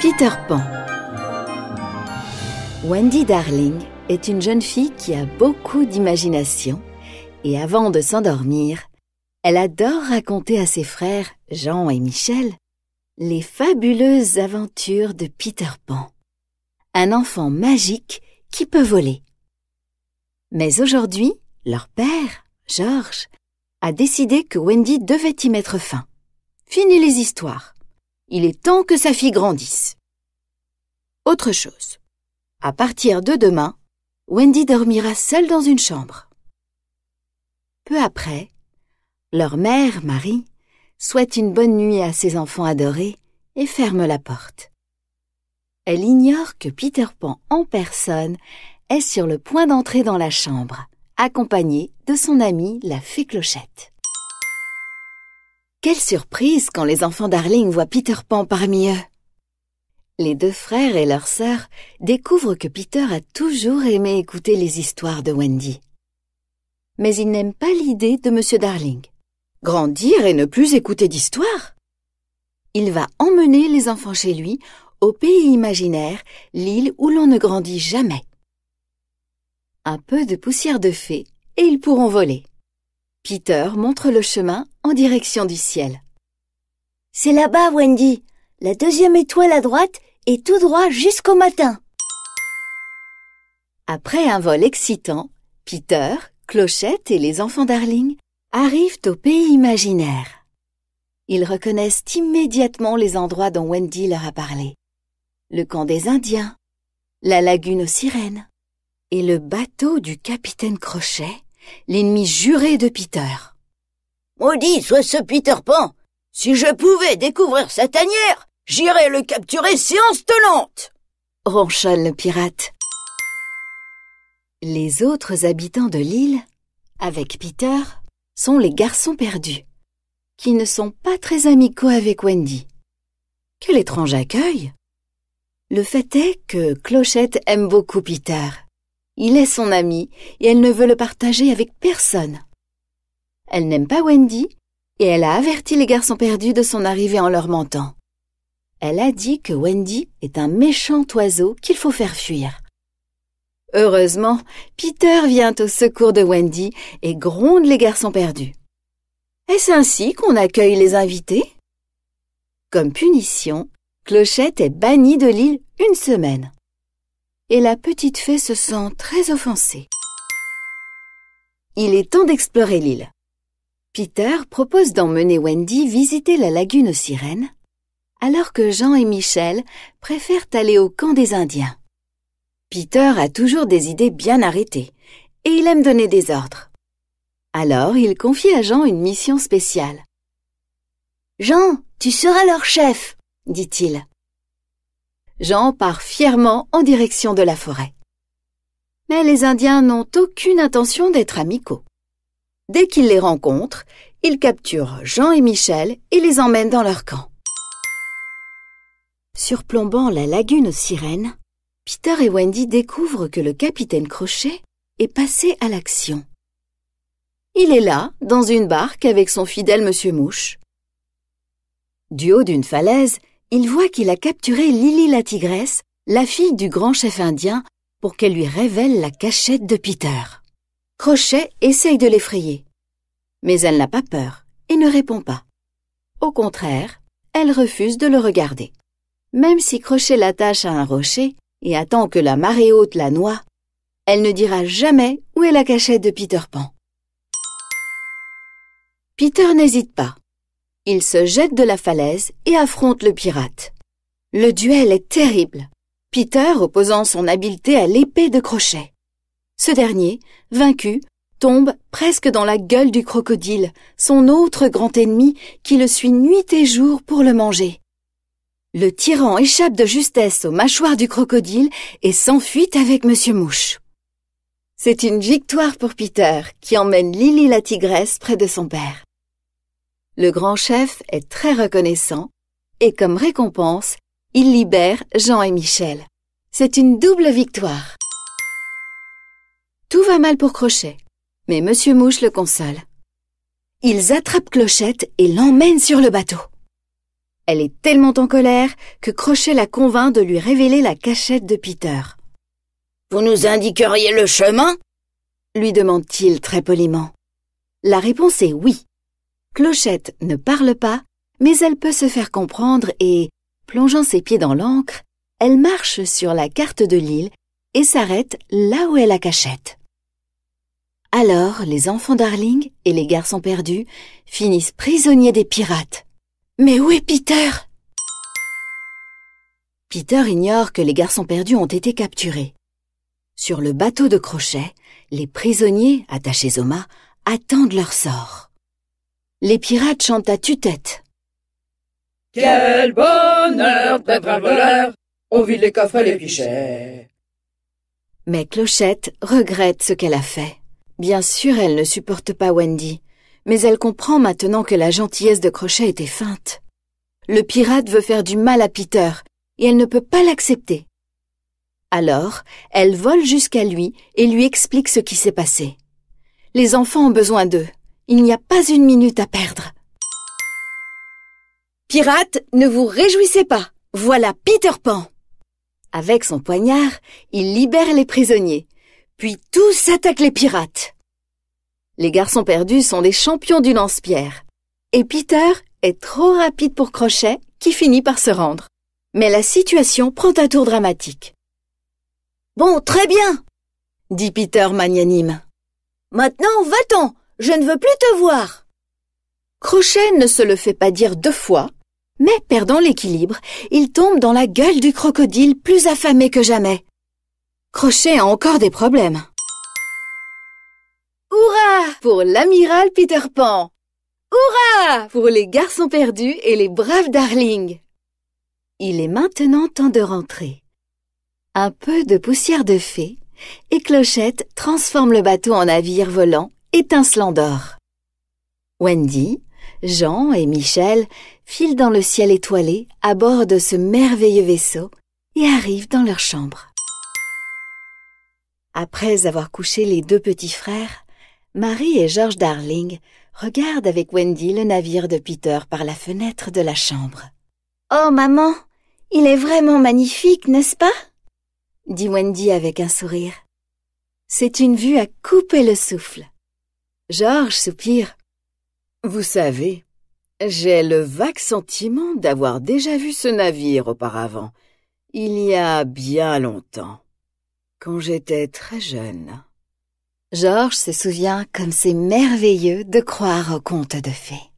Peter Pan. Wendy Darling est une jeune fille qui a beaucoup d'imagination et avant de s'endormir, elle adore raconter à ses frères Jean et Michel les fabuleuses aventures de Peter Pan, un enfant magique qui peut voler. Mais aujourd'hui, leur père, George, a décidé que Wendy devait y mettre fin. Fini les histoires. Il est temps que sa fille grandisse. Autre chose. À partir de demain, Wendy dormira seule dans une chambre. Peu après, leur mère, Marie, souhaite une bonne nuit à ses enfants adorés et ferme la porte. Elle ignore que Peter Pan en personne est sur le point d'entrer dans la chambre, accompagné de son ami la fée Clochette. Quelle surprise quand les enfants d'Arling voient Peter Pan parmi eux. Les deux frères et leur sœur découvrent que Peter a toujours aimé écouter les histoires de Wendy. Mais il n'aime pas l'idée de Monsieur Darling. Grandir et ne plus écouter d'histoires Il va emmener les enfants chez lui, au pays imaginaire, l'île où l'on ne grandit jamais un peu de poussière de fée et ils pourront voler. Peter montre le chemin en direction du ciel. C'est là-bas, Wendy. La deuxième étoile à droite et tout droit jusqu'au matin. Après un vol excitant, Peter, Clochette et les enfants Darling arrivent au pays imaginaire. Ils reconnaissent immédiatement les endroits dont Wendy leur a parlé. Le camp des Indiens, la lagune aux sirènes, et le bateau du capitaine Crochet, l'ennemi juré de Peter. Maudit soit ce Peter Pan Si je pouvais découvrir sa tanière, j'irais le capturer séance tenante ronchonne le pirate. Les autres habitants de l'île, avec Peter, sont les garçons perdus, qui ne sont pas très amicaux avec Wendy. Quel étrange accueil Le fait est que Clochette aime beaucoup Peter il est son ami et elle ne veut le partager avec personne. Elle n'aime pas Wendy et elle a averti les garçons perdus de son arrivée en leur mentant. Elle a dit que Wendy est un méchant oiseau qu'il faut faire fuir. Heureusement, Peter vient au secours de Wendy et gronde les garçons perdus. Est-ce ainsi qu'on accueille les invités Comme punition, Clochette est bannie de l'île une semaine et la petite fée se sent très offensée. Il est temps d'explorer l'île. Peter propose d'emmener Wendy visiter la lagune aux sirènes, alors que Jean et Michel préfèrent aller au camp des Indiens. Peter a toujours des idées bien arrêtées, et il aime donner des ordres. Alors il confie à Jean une mission spéciale. Jean, tu seras leur chef, dit-il. Jean part fièrement en direction de la forêt. Mais les Indiens n'ont aucune intention d'être amicaux. Dès qu'ils les rencontrent, ils capturent Jean et Michel et les emmènent dans leur camp. Surplombant la lagune aux sirènes, Peter et Wendy découvrent que le capitaine Crochet est passé à l'action. Il est là, dans une barque avec son fidèle monsieur Mouche. Du haut d'une falaise, il voit qu'il a capturé Lily la tigresse, la fille du grand chef indien, pour qu'elle lui révèle la cachette de Peter. Crochet essaye de l'effrayer. Mais elle n'a pas peur et ne répond pas. Au contraire, elle refuse de le regarder. Même si Crochet l'attache à un rocher et attend que la marée haute la noie, elle ne dira jamais où est la cachette de Peter Pan. Peter n'hésite pas. Il se jette de la falaise et affronte le pirate. Le duel est terrible, Peter opposant son habileté à l'épée de crochet. Ce dernier, vaincu, tombe presque dans la gueule du crocodile, son autre grand ennemi qui le suit nuit et jour pour le manger. Le tyran échappe de justesse aux mâchoires du crocodile et s'enfuit avec Monsieur Mouche. C'est une victoire pour Peter, qui emmène Lily la tigresse près de son père. Le grand chef est très reconnaissant et comme récompense, il libère Jean et Michel. C'est une double victoire. Tout va mal pour Crochet, mais Monsieur Mouche le console. Ils attrapent Clochette et l'emmènent sur le bateau. Elle est tellement en colère que Crochet la convainc de lui révéler la cachette de Peter. Vous nous indiqueriez le chemin lui demande-t-il très poliment. La réponse est oui. Clochette ne parle pas, mais elle peut se faire comprendre et, plongeant ses pieds dans l'encre, elle marche sur la carte de l'île et s'arrête là où elle la cachette. Alors les enfants Darling et les garçons perdus finissent prisonniers des pirates. Mais où est Peter Peter ignore que les garçons perdus ont été capturés. Sur le bateau de Crochet, les prisonniers, attachés au mât, attendent leur sort. Les pirates chantent à tue-tête. Quel bonheur d'être un voleur On vit les coffres et les pichets. Mais Clochette regrette ce qu'elle a fait. Bien sûr, elle ne supporte pas Wendy, mais elle comprend maintenant que la gentillesse de Crochet était feinte. Le pirate veut faire du mal à Peter, et elle ne peut pas l'accepter. Alors, elle vole jusqu'à lui et lui explique ce qui s'est passé. Les enfants ont besoin d'eux. Il n'y a pas une minute à perdre. Pirates, ne vous réjouissez pas. Voilà Peter Pan. Avec son poignard, il libère les prisonniers. Puis tous attaquent les pirates. Les garçons perdus sont des champions du lance-pierre. Et Peter est trop rapide pour Crochet, qui finit par se rendre. Mais la situation prend un tour dramatique. Bon, très bien, dit Peter magnanime. Maintenant, va-t'en je ne veux plus te voir. Crochet ne se le fait pas dire deux fois, mais perdant l'équilibre, il tombe dans la gueule du crocodile plus affamé que jamais. Crochet a encore des problèmes. Hurrah pour l'amiral Peter Pan Hurrah pour les garçons perdus et les braves Darling. Il est maintenant temps de rentrer. Un peu de poussière de fée et Clochette transforme le bateau en navire volant étincelant d'or. Wendy, Jean et Michel filent dans le ciel étoilé à bord de ce merveilleux vaisseau et arrivent dans leur chambre. Après avoir couché les deux petits frères, Marie et George Darling regardent avec Wendy le navire de Peter par la fenêtre de la chambre. Oh maman, il est vraiment magnifique, n'est-ce pas dit Wendy avec un sourire. C'est une vue à couper le souffle. Georges soupire. Vous savez, j'ai le vague sentiment d'avoir déjà vu ce navire auparavant, il y a bien longtemps, quand j'étais très jeune. Georges se souvient comme c'est merveilleux de croire aux contes de fées.